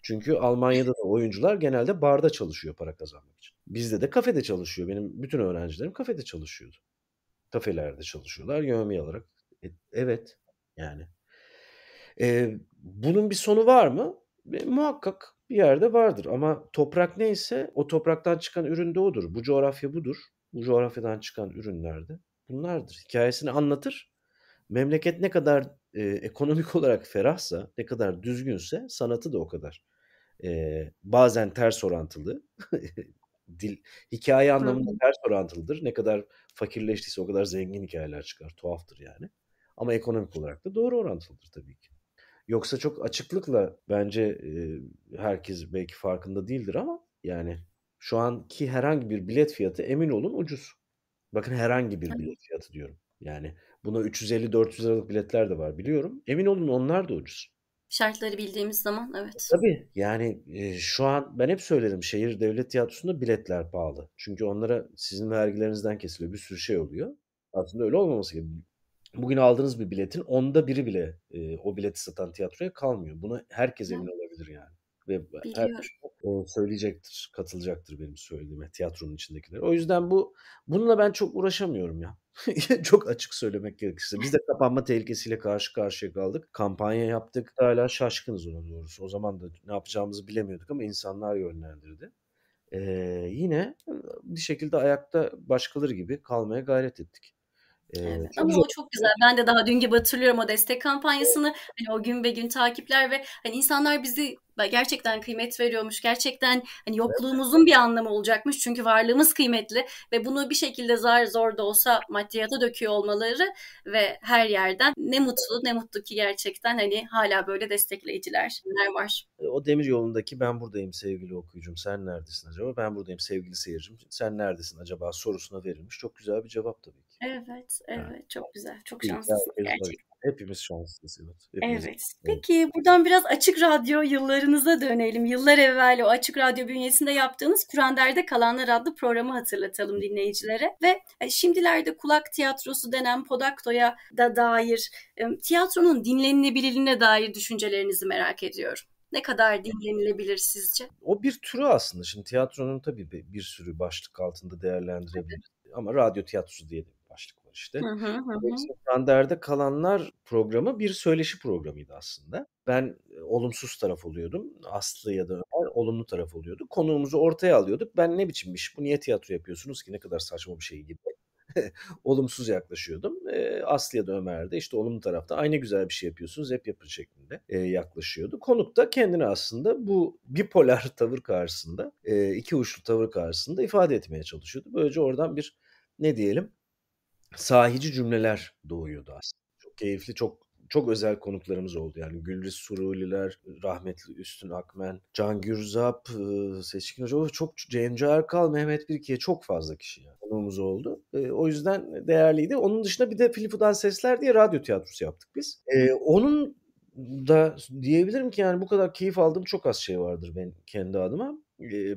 çünkü Almanya'da da oyuncular genelde barda çalışıyor para kazanmak için. Bizde de kafede çalışıyor. Benim bütün öğrencilerim kafede çalışıyordu. Kafelerde çalışıyorlar yövmiye olarak. E, evet yani. E, bunun bir sonu var mı? E, muhakkak bir yerde vardır ama toprak neyse o topraktan çıkan ürün de odur. Bu coğrafya budur. Bu coğrafyadan çıkan ürünlerde bunlardır. Hikayesini anlatır. Memleket ne kadar e, ekonomik olarak ferahsa, ne kadar düzgünse sanatı da o kadar e, bazen ters orantılı. Dil, hikaye anlamında Hı. ters orantılıdır. Ne kadar fakirleştiyse o kadar zengin hikayeler çıkar. Tuhaftır yani. Ama ekonomik olarak da doğru orantılıdır tabii ki. Yoksa çok açıklıkla bence e, herkes belki farkında değildir ama yani şu anki herhangi bir bilet fiyatı emin olun ucuz. Bakın herhangi bir bilet fiyatı diyorum. Yani buna 350-400 liralık biletler de var biliyorum. Emin olun onlar da ucuz. Şartları bildiğimiz zaman evet. Tabii yani e, şu an ben hep söylerim şehir devlet tiyatrosunda biletler pahalı. Çünkü onlara sizin vergilerinizden kesiliyor bir sürü şey oluyor. Aslında öyle olmaması gerekiyor. Bugün aldığınız bir biletin onda biri bile e, o bileti satan tiyatroya kalmıyor. Buna herkes emin evet. olabilir yani. Ve Biliyor. her, söyleyecektir, katılacaktır benim söylediğime tiyatronun içindekiler. O yüzden bu bununla ben çok uğraşamıyorum ya. Çok açık söylemek gerekirse. Biz de kapanma tehlikesiyle karşı karşıya kaldık. Kampanya yaptık. Hala şaşkınız ona doğrusu. O zaman da ne yapacağımızı bilemiyorduk ama insanlar yönlendirdi. Ee, yine bir şekilde ayakta başkaları gibi kalmaya gayret ettik. Evet, ama o çok güzel. Ben de daha dün gibi hatırlıyorum o destek kampanyasını. Hani o gün be gün takipler ve hani insanlar bizi gerçekten kıymet veriyormuş. Gerçekten hani yokluğumuzun bir anlamı olacakmış. Çünkü varlığımız kıymetli ve bunu bir şekilde zar zor da olsa maddiyata döküyor olmaları ve her yerden ne mutlu ne mutlu ki gerçekten hani hala böyle destekleyiciler var. O demir yolundaki ben buradayım sevgili okuyucum sen neredesin acaba? Ben buradayım sevgili seyircim sen neredesin acaba sorusuna verilmiş. Çok güzel bir cevap tabii. Evet, evet. Çok güzel. Çok şanslısın gerçekten. Hepimiz şanslıyız. Evet. evet. Peki buradan biraz Açık Radyo yıllarınıza dönelim. Yıllar evvel o Açık Radyo bünyesinde yaptığınız Kuranderde Kalanlar adlı programı hatırlatalım dinleyicilere. Ve e, şimdilerde kulak tiyatrosu denen Podakto'ya da dair tiyatronun dinlenilebilirliğine dair düşüncelerinizi merak ediyorum. Ne kadar dinlenilebilir sizce? O bir türü aslında. Şimdi tiyatronun tabii bir, sürü başlık altında değerlendirebiliriz. Ama radyo tiyatrosu diyelim işte. Hı kalanlar programı bir söyleşi programıydı aslında. Ben e, olumsuz taraf oluyordum. Aslı ya da Ömer olumlu taraf oluyordu. Konuğumuzu ortaya alıyorduk. Ben ne biçimmiş bu niye tiyatro yapıyorsunuz ki ne kadar saçma bir şey gibi. olumsuz yaklaşıyordum. E, Aslı'ya da Ömer'de işte olumlu tarafta aynı güzel bir şey yapıyorsunuz hep yapın şeklinde yaklaşıyordu. Konuk da kendini aslında bu bipolar tavır karşısında, iki uçlu tavır karşısında ifade etmeye çalışıyordu. Böylece oradan bir ne diyelim sahici cümleler doğuyordu aslında. Çok keyifli, çok çok özel konuklarımız oldu. Yani Gülris Suruliler, rahmetli Üstün Akmen, Can Gürzap, Seçkin Hoca, çok Cemce Erkal, Mehmet Birki'ye çok fazla kişi yani. konuğumuz oldu. E, o yüzden değerliydi. Onun dışında bir de Filipu'dan Sesler diye radyo tiyatrosu yaptık biz. E, onun da diyebilirim ki yani bu kadar keyif aldığım çok az şey vardır ben kendi adıma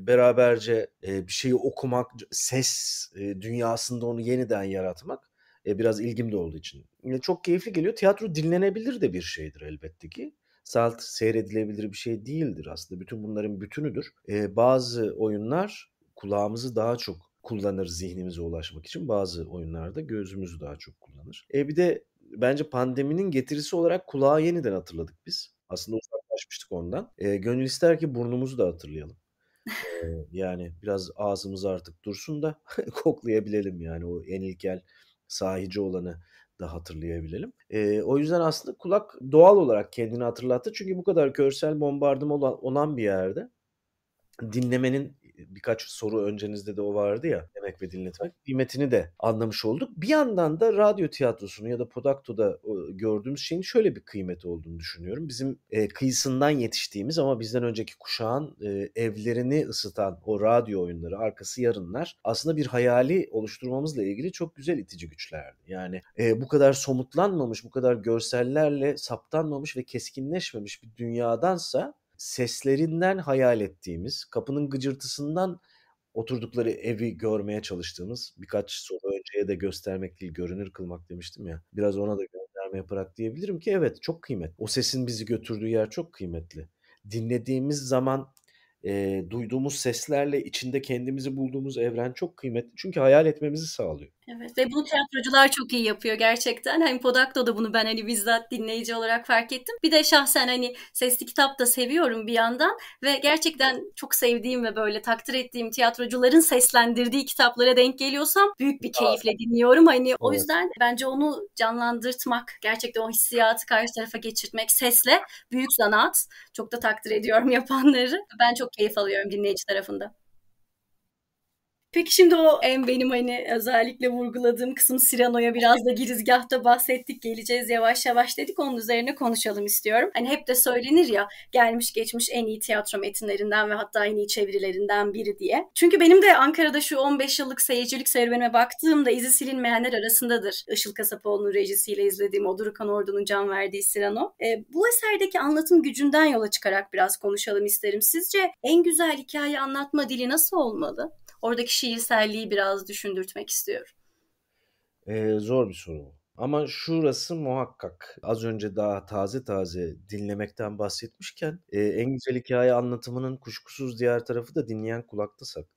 beraberce bir şeyi okumak, ses dünyasında onu yeniden yaratmak biraz ilgim de olduğu için. çok keyifli geliyor. Tiyatro dinlenebilir de bir şeydir elbette ki. Salt seyredilebilir bir şey değildir aslında. Bütün bunların bütünüdür. bazı oyunlar kulağımızı daha çok kullanır zihnimize ulaşmak için. Bazı oyunlarda gözümüzü daha çok kullanır. E bir de bence pandeminin getirisi olarak kulağı yeniden hatırladık biz. Aslında uzaklaşmıştık ondan. E, gönül ister ki burnumuzu da hatırlayalım yani biraz ağzımız artık dursun da koklayabilelim yani o en ilkel sahici olanı da hatırlayabilelim. Eee, o yüzden aslında kulak doğal olarak kendini hatırlattı. Çünkü bu kadar görsel bombardıman olan, olan bir yerde dinlemenin birkaç soru öncenizde de o vardı ya demek ve dinletmek. Kıymetini de anlamış olduk. Bir yandan da radyo tiyatrosunu ya da Podakto'da gördüğümüz şeyin şöyle bir kıymeti olduğunu düşünüyorum. Bizim e, kıyısından yetiştiğimiz ama bizden önceki kuşağın e, evlerini ısıtan o radyo oyunları, arkası yarınlar aslında bir hayali oluşturmamızla ilgili çok güzel itici güçlerdi. Yani e, bu kadar somutlanmamış, bu kadar görsellerle saptanmamış ve keskinleşmemiş bir dünyadansa seslerinden hayal ettiğimiz, kapının gıcırtısından oturdukları evi görmeye çalıştığımız birkaç soru önceye de göstermek değil görünür kılmak demiştim ya. Biraz ona da gönderme yaparak diyebilirim ki evet çok kıymetli. O sesin bizi götürdüğü yer çok kıymetli. Dinlediğimiz zaman e, duyduğumuz seslerle içinde kendimizi bulduğumuz evren çok kıymetli. Çünkü hayal etmemizi sağlıyor. Evet ve bunu tiyatrocular çok iyi yapıyor gerçekten. Hani Podakto da bunu ben hani bizzat dinleyici olarak fark ettim. Bir de şahsen hani sesli kitap da seviyorum bir yandan ve gerçekten çok sevdiğim ve böyle takdir ettiğim tiyatrocuların seslendirdiği kitaplara denk geliyorsam büyük bir keyifle dinliyorum. Hani evet. o yüzden bence onu canlandırtmak, gerçekten o hissiyatı karşı tarafa geçirtmek sesle büyük zanaat. Çok da takdir ediyorum yapanları. Ben çok keyif alıyorum dinleyici tarafında. Peki şimdi o en benim hani özellikle vurguladığım kısım Sirano'ya biraz da girizgahta bahsettik. Geleceğiz yavaş yavaş dedik. Onun üzerine konuşalım istiyorum. Hani hep de söylenir ya gelmiş geçmiş en iyi tiyatro metinlerinden ve hatta en iyi çevirilerinden biri diye. Çünkü benim de Ankara'da şu 15 yıllık seyircilik serüvenime baktığımda izi silinmeyenler arasındadır. Işıl Kasapoğlu'nun rejisiyle izlediğim Odurukan Ordu'nun can verdiği Sirano. E, bu eserdeki anlatım gücünden yola çıkarak biraz konuşalım isterim. Sizce en güzel hikaye anlatma dili nasıl olmalı? oradaki şiirselliği biraz düşündürtmek istiyorum. Ee, zor bir soru Ama şurası muhakkak az önce daha taze taze dinlemekten bahsetmişken e, en güzel hikaye anlatımının kuşkusuz diğer tarafı da dinleyen kulakta sak.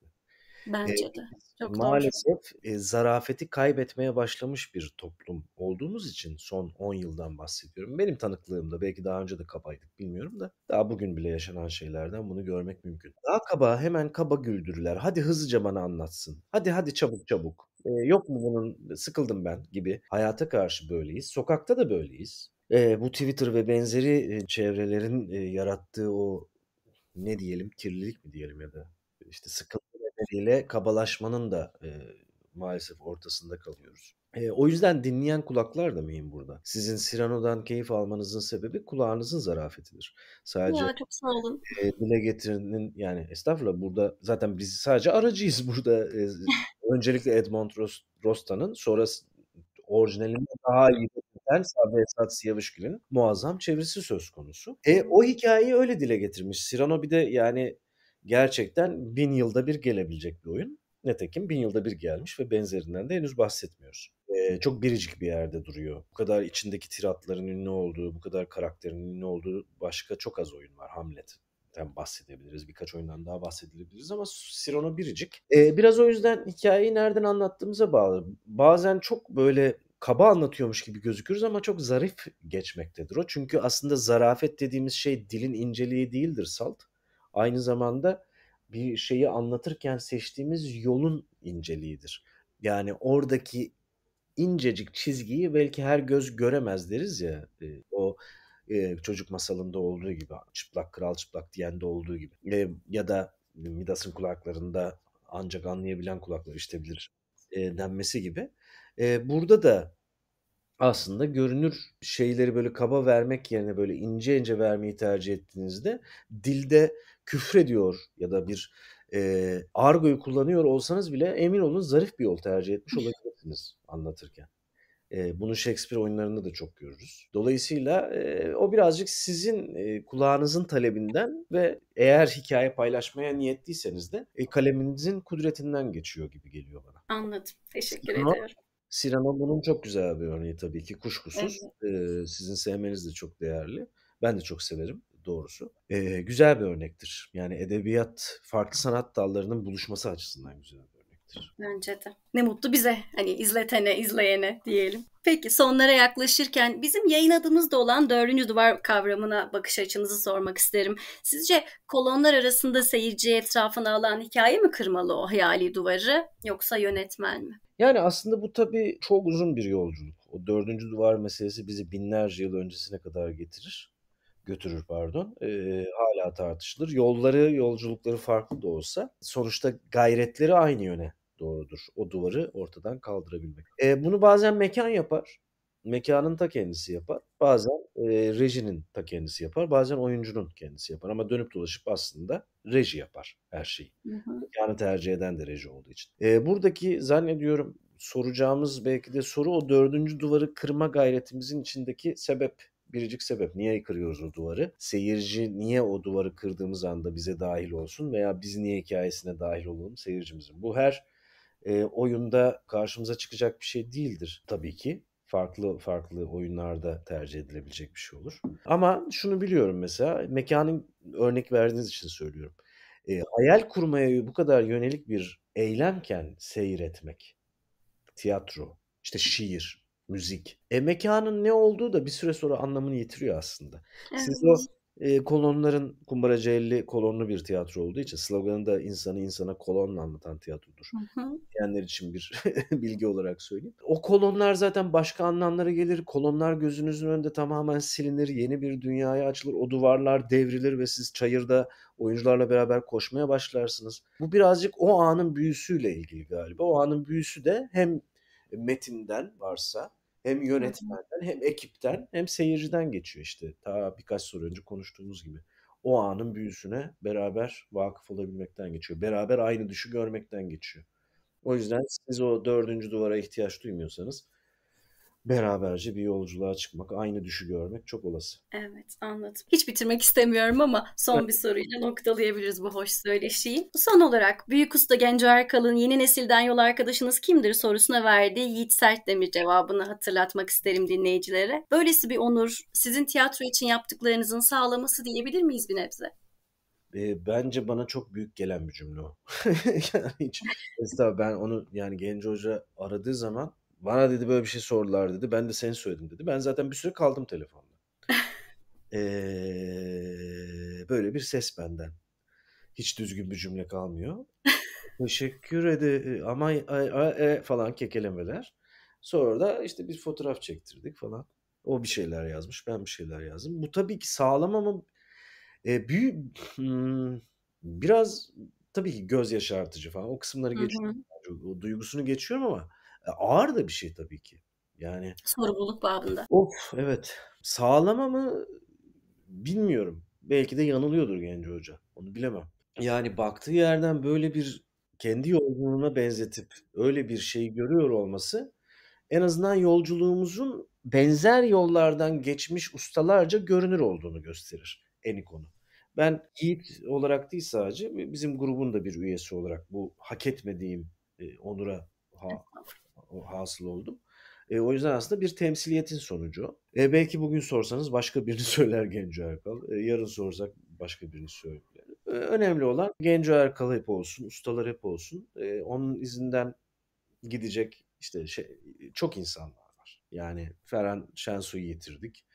Bence de. Çok Maalesef doğru. zarafeti kaybetmeye başlamış bir toplum olduğumuz için son 10 yıldan bahsediyorum. Benim tanıklığımda belki daha önce de kabaydık bilmiyorum da daha bugün bile yaşanan şeylerden bunu görmek mümkün. Daha kaba hemen kaba güldürüler. Hadi hızlıca bana anlatsın. Hadi hadi çabuk çabuk. Ee, yok mu bunun sıkıldım ben gibi. Hayata karşı böyleyiz. Sokakta da böyleyiz. Ee, bu Twitter ve benzeri e, çevrelerin e, yarattığı o ne diyelim kirlilik mi diyelim ya da işte sıkıntı birbirleriyle kabalaşmanın da e, maalesef ortasında kalıyoruz. E, o yüzden dinleyen kulaklar da mühim burada. Sizin Sirano'dan keyif almanızın sebebi kulağınızın zarafetidir. Sadece ya, çok sağ olun. E, dile getirinin yani estağfurullah burada zaten biz sadece aracıyız burada. E, öncelikle Edmond Rosta'nın sonra orijinalinde daha iyi eden Sabri Esat Siyavışgül'ün muazzam çevirisi söz konusu. E, o hikayeyi öyle dile getirmiş. Sirano bir de yani gerçekten bin yılda bir gelebilecek bir oyun. Netekim bin yılda bir gelmiş ve benzerinden de henüz bahsetmiyoruz. Ee, çok biricik bir yerde duruyor. Bu kadar içindeki tiratların ünlü olduğu, bu kadar karakterin ünlü olduğu başka çok az oyun var Hamletten den bahsedebiliriz. Birkaç oyundan daha bahsedebiliriz ama Sirona biricik. Ee, biraz o yüzden hikayeyi nereden anlattığımıza bağlı. Bazen çok böyle kaba anlatıyormuş gibi gözükürüz ama çok zarif geçmektedir o. Çünkü aslında zarafet dediğimiz şey dilin inceliği değildir salt aynı zamanda bir şeyi anlatırken seçtiğimiz yolun inceliğidir. Yani oradaki incecik çizgiyi belki her göz göremez deriz ya. E, o e, çocuk masalında olduğu gibi, çıplak kral çıplak diyen de olduğu gibi. E, ya da Midas'ın kulaklarında ancak anlayabilen kulaklar işitebilir denmesi gibi. Burada da aslında görünür şeyleri böyle kaba vermek yerine böyle ince ince vermeyi tercih ettiğinizde dilde küfrediyor ya da bir e, argoyu kullanıyor olsanız bile emin olun zarif bir yol tercih etmiş olabilirsiniz anlatırken. E, bunu Shakespeare oyunlarında da çok görürüz. Dolayısıyla e, o birazcık sizin e, kulağınızın talebinden ve eğer hikaye paylaşmaya niyetliyseniz de e, kaleminizin kudretinden geçiyor gibi geliyor bana. Anladım. Teşekkür Ama, ederim. Cyrano bunun çok güzel bir örneği tabii ki kuşkusuz. Evet. Ee, sizin sevmeniz de çok değerli. Ben de çok severim doğrusu. Ee, güzel bir örnektir. Yani edebiyat farklı sanat dallarının buluşması açısından güzel olacaktır. Bence de. Ne mutlu bize. Hani izletene, izleyene diyelim. Peki sonlara yaklaşırken bizim yayın adımızda olan dördüncü duvar kavramına bakış açınızı sormak isterim. Sizce kolonlar arasında seyirci etrafına alan hikaye mi kırmalı o hayali duvarı yoksa yönetmen mi? Yani aslında bu tabii çok uzun bir yolculuk. O dördüncü duvar meselesi bizi binlerce yıl öncesine kadar getirir. Götürür pardon. Ee, hala tartışılır. Yolları, yolculukları farklı da olsa sonuçta gayretleri aynı yöne doğrudur. O duvarı ortadan kaldırabilmek. E, bunu bazen mekan yapar. Mekanın ta kendisi yapar. Bazen e, rejinin ta kendisi yapar. Bazen oyuncunun kendisi yapar. Ama dönüp dolaşıp aslında reji yapar her şeyi. Mekanı tercih eden de reji olduğu için. E, buradaki zannediyorum soracağımız belki de soru o dördüncü duvarı kırma gayretimizin içindeki sebep biricik sebep. Niye kırıyoruz o duvarı? Seyirci niye o duvarı kırdığımız anda bize dahil olsun veya biz niye hikayesine dahil olalım seyircimizin? Bu her e, oyunda karşımıza çıkacak bir şey değildir tabii ki. Farklı farklı oyunlarda tercih edilebilecek bir şey olur. Ama şunu biliyorum mesela mekanın örnek verdiğiniz için söylüyorum. E, hayal kurmaya bu kadar yönelik bir eylemken seyretmek, tiyatro, işte şiir, müzik. E mekanın ne olduğu da bir süre sonra anlamını yitiriyor aslında. Evet. Siz o e, kolonların kumbaracı elli kolonlu bir tiyatro olduğu için sloganı da insanı insana kolonla anlatan tiyatrodur. Hı Diyenler için bir bilgi olarak söyleyeyim. O kolonlar zaten başka anlamlara gelir. Kolonlar gözünüzün önünde tamamen silinir. Yeni bir dünyaya açılır. O duvarlar devrilir ve siz çayırda oyuncularla beraber koşmaya başlarsınız. Bu birazcık o anın büyüsüyle ilgili galiba. O anın büyüsü de hem metinden varsa hem yönetmenden hem ekipten hem seyirciden geçiyor işte. Ta birkaç soru önce konuştuğumuz gibi. O anın büyüsüne beraber vakıf olabilmekten geçiyor. Beraber aynı düşü görmekten geçiyor. O yüzden siz o dördüncü duvara ihtiyaç duymuyorsanız beraberce bir yolculuğa çıkmak, aynı düşü görmek çok olası. Evet anladım. Hiç bitirmek istemiyorum ama son bir soruyla noktalayabiliriz bu hoş söyleşiyi. Son olarak Büyük Usta Genco Erkal'ın yeni nesilden yol arkadaşınız kimdir sorusuna verdiği Yiğit sert Sertdemir cevabını hatırlatmak isterim dinleyicilere. Böylesi bir onur sizin tiyatro için yaptıklarınızın sağlaması diyebilir miyiz bir nebze? E, bence bana çok büyük gelen bir cümle o. yani hiç, mesela ben onu yani Genco Hoca aradığı zaman bana dedi böyle bir şey sordular dedi. Ben de seni söyledim dedi. Ben zaten bir süre kaldım telefonda. ee, böyle bir ses benden. Hiç düzgün bir cümle kalmıyor. Teşekkür ederim. E, ama e, e, falan kekelemeler. Sonra da işte bir fotoğraf çektirdik falan. O bir şeyler yazmış, ben bir şeyler yazdım. Bu tabii ki sağlam ama e, büyük hmm, biraz tabii ki göz yaşartıcı falan. O kısımları geçiyorum. O duygusunu geçiyorum ama Ağır da bir şey tabii ki. Yani sorumluluk babında. Of evet. Sağlama mı bilmiyorum. Belki de yanılıyordur Genci Hoca. Onu bilemem. Yani baktığı yerden böyle bir kendi yolculuğuna benzetip öyle bir şey görüyor olması en azından yolculuğumuzun benzer yollardan geçmiş ustalarca görünür olduğunu gösterir en konu. Ben Yiğit olarak değil sadece bizim grubun da bir üyesi olarak bu hak etmediğim e, onura ha, hasıl oldum. E, o yüzden aslında bir temsiliyetin sonucu. E, belki bugün sorsanız başka birini söyler Genco Erkal. E, yarın sorsak başka birini söyler. E, önemli olan Genco Erkal hep olsun, ustalar hep olsun. E, onun izinden gidecek işte şey, çok insanlar var. Yani Ferhan Şensu'yu getirdik.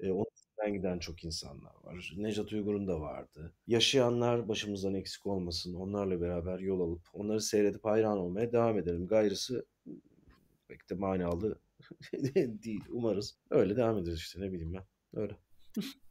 E, onun izinden giden çok insanlar var. Nejat Uygur'un da vardı. Yaşayanlar başımızdan eksik olmasın. Onlarla beraber yol alıp onları seyredip hayran olmaya devam edelim. Gayrısı pek de manalı değil. Umarız öyle devam ederiz işte ne bileyim ben. Öyle.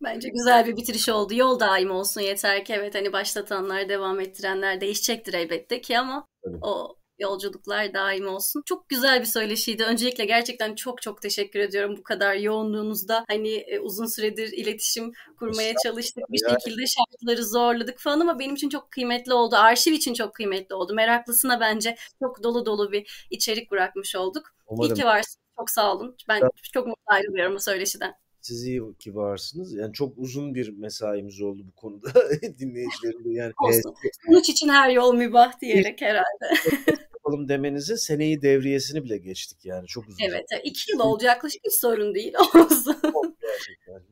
Bence güzel bir bitiriş oldu. Yol daim olsun yeter ki evet hani başlatanlar devam ettirenler değişecektir elbette ki ama Tabii. o yolculuklar daim olsun. Çok güzel bir söyleşiydi. Öncelikle gerçekten çok çok teşekkür ediyorum bu kadar yoğunluğunuzda. Hani e, uzun süredir iletişim kurmaya çalıştık. Bir şekilde şartları zorladık falan ama benim için çok kıymetli oldu. Arşiv için çok kıymetli oldu. Meraklısına bence çok dolu dolu bir içerik bırakmış olduk. Umarım. İyi ki varsın. Çok sağ olun. Ben ya. çok mutlu ayrılıyorum bu söyleşiden. Siz iyi ki varsınız. Yani çok uzun bir mesaimiz oldu bu konuda dinleyicilerimle. Yani, Olsun. Ee, Sonuç için her yol mübah diyerek herhalde. yapalım demenizin seneyi devriyesini bile geçtik yani çok uzun. Evet iki yıl oldu yaklaşık hiç sorun değil olsun.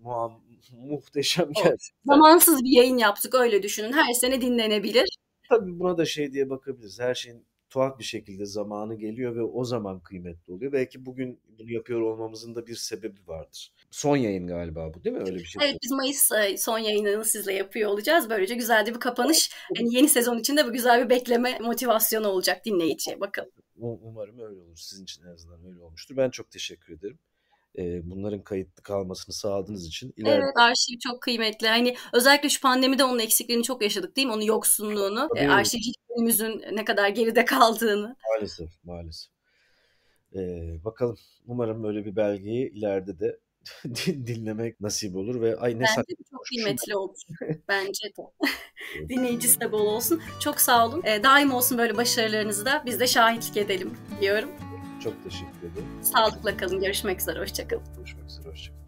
muam, muhteşem geldi. Zamansız bir yayın yaptık öyle düşünün her sene dinlenebilir. Tabii buna da şey diye bakabiliriz her şeyin tuhaf bir şekilde zamanı geliyor ve o zaman kıymetli oluyor. Belki bugün bunu yapıyor olmamızın da bir sebebi vardır son yayın galiba bu değil mi? Öyle bir şey. Evet biz Mayıs e, son yayınını sizle yapıyor olacağız. Böylece güzel de bir kapanış. Yani yeni sezon için de bu güzel bir bekleme motivasyonu olacak dinleyiciye. Bakalım. Umarım öyle olur. Sizin için en azından öyle olmuştur. Ben çok teşekkür ederim e, bunların kayıtlı kalmasını sağladığınız için. İleride... Evet arşiv şey çok kıymetli. Hani özellikle şu pandemide onun eksiklerini çok yaşadık değil mi? Onun yoksunluğunu, Tabii. arşivciliğimizin e, şey ne kadar geride kaldığını. Maalesef, maalesef. Ee, bakalım umarım böyle bir belgeyi ileride de dinlemek nasip olur ve ay ne Bence çok şey. kıymetli olur. Bence de. Dinleyicisi de bol olsun. Çok sağ olun. Ee, daim olsun böyle başarılarınızda. Biz de şahitlik edelim diyorum. Çok teşekkür ederim. Sağlıkla kalın. Görüşmek üzere. Hoşçakalın. Görüşmek üzere. Hoşçakalın.